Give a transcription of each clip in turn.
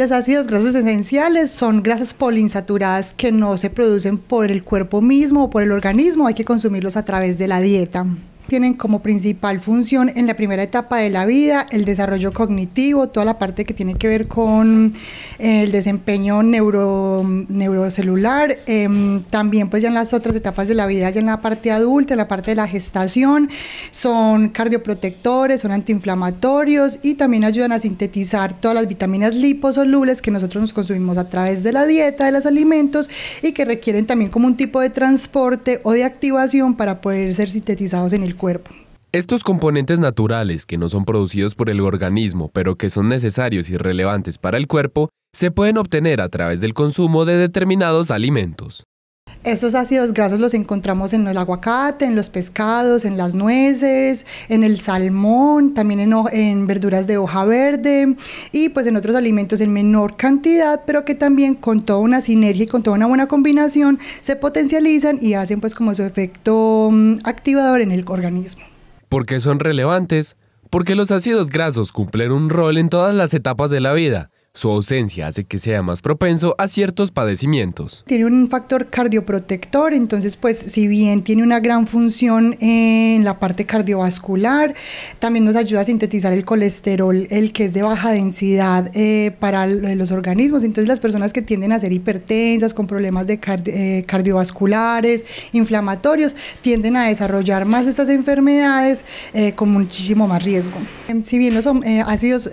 Los ácidos grasos esenciales son grasas poliinsaturadas que no se producen por el cuerpo mismo o por el organismo, hay que consumirlos a través de la dieta tienen como principal función en la primera etapa de la vida el desarrollo cognitivo, toda la parte que tiene que ver con eh, el desempeño neuro, neurocelular, em, también pues ya en las otras etapas de la vida, ya en la parte adulta, en la parte de la gestación, son cardioprotectores, son antiinflamatorios y también ayudan a sintetizar todas las vitaminas liposolubles que nosotros nos consumimos a través de la dieta, de los alimentos y que requieren también como un tipo de transporte o de activación para poder ser sintetizados en el cuerpo. Estos componentes naturales que no son producidos por el organismo, pero que son necesarios y relevantes para el cuerpo, se pueden obtener a través del consumo de determinados alimentos. Estos ácidos grasos los encontramos en el aguacate, en los pescados, en las nueces, en el salmón, también en, en verduras de hoja verde y pues en otros alimentos en menor cantidad, pero que también con toda una sinergia y con toda una buena combinación se potencializan y hacen pues como su efecto mm, activador en el organismo. ¿Por qué son relevantes? Porque los ácidos grasos cumplen un rol en todas las etapas de la vida su ausencia hace que sea más propenso a ciertos padecimientos. Tiene un factor cardioprotector, entonces pues si bien tiene una gran función en la parte cardiovascular, también nos ayuda a sintetizar el colesterol, el que es de baja densidad eh, para los organismos. Entonces las personas que tienden a ser hipertensas, con problemas de eh, cardiovasculares, inflamatorios, tienden a desarrollar más estas enfermedades eh, con muchísimo más riesgo. Si bien los ácidos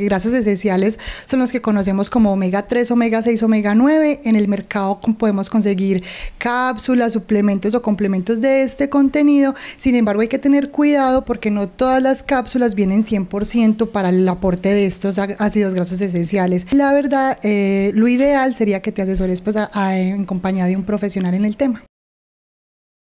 grasos esenciales son los que conocemos como omega 3, omega 6, omega 9. En el mercado podemos conseguir cápsulas, suplementos o complementos de este contenido. Sin embargo, hay que tener cuidado porque no todas las cápsulas vienen 100% para el aporte de estos ácidos grasos esenciales. La verdad, eh, lo ideal sería que te asesores pues, en compañía de un profesional en el tema.